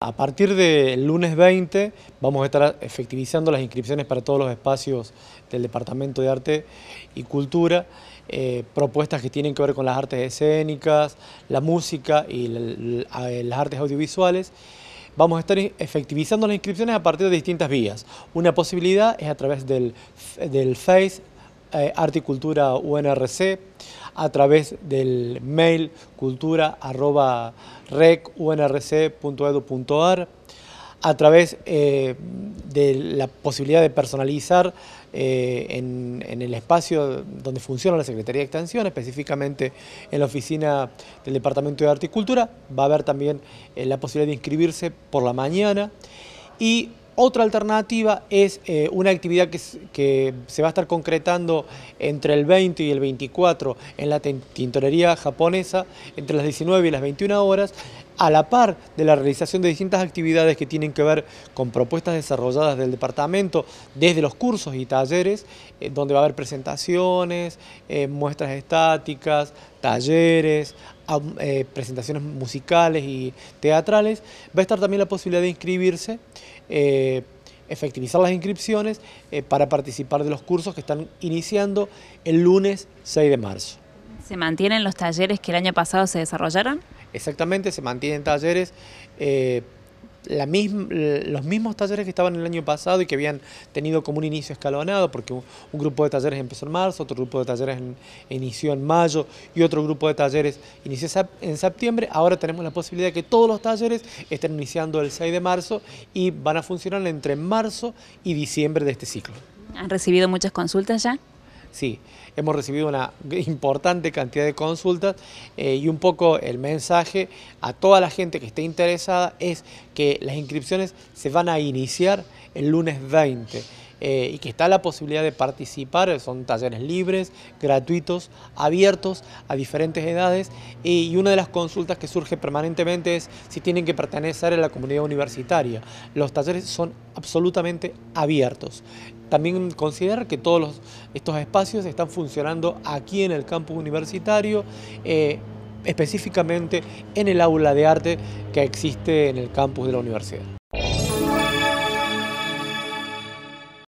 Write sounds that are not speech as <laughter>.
A partir del lunes 20 vamos a estar efectivizando las inscripciones para todos los espacios del Departamento de Arte y Cultura, eh, propuestas que tienen que ver con las artes escénicas, la música y eh, las artes audiovisuales. Vamos a estar efectivizando las inscripciones a partir de distintas vías. Una posibilidad es a través del, del Face, eh, articultura UNRC, a través del mail cultura.recunrc.edu.ar, a través eh, de la posibilidad de personalizar eh, en, el espacio donde funciona la Secretaría de Extensión, específicamente en la oficina del Departamento de Cultura va a haber también la posibilidad de inscribirse por la mañana y otra alternativa es eh, una actividad que, se va a estar concretando entre el 20 y el 24 en la tintorería japonesa, entre las 19 y las 21 horas, a la par de la realización de distintas actividades que tienen que ver con propuestas desarrolladas del departamento, desde los cursos y talleres, eh, donde va a haber presentaciones, eh, muestras estáticas, talleres, eh, presentaciones musicales y teatrales. Va a estar también la posibilidad de inscribirse efectivizar las inscripciones para participar de los cursos que están iniciando el lunes 6 de marzo. ¿Se mantienen los talleres que el año pasado se desarrollaron? Exactamente, se mantienen talleres. Eh, la los mismos talleres que estaban el año pasado y que habían tenido como un inicio escalonado, porque un, grupo de talleres empezó en marzo, otro grupo de talleres inició en mayo y otro grupo de talleres inició en septiembre, ahora tenemos la posibilidad de que todos los talleres estén iniciando el 6 de marzo y van a funcionar entre marzo y diciembre de este ciclo. ¿Han recibido muchas consultas ya? Sí, hemos recibido una <laughs> importante cantidad de consultas eh, y un poco el mensaje a toda la gente que esté interesada es que las inscripciones se van a iniciar el lunes 20. Eh, y que está la posibilidad de participar, son talleres libres, gratuitos, abiertos a diferentes edades y, una de las consultas que surge permanentemente es si tienen que pertenecer a la comunidad universitaria. Los talleres son absolutamente abiertos. También considerar que todos estos espacios están funcionando aquí en el campus universitario, eh, específicamente en el aula de arte que existe en el campus de la universidad.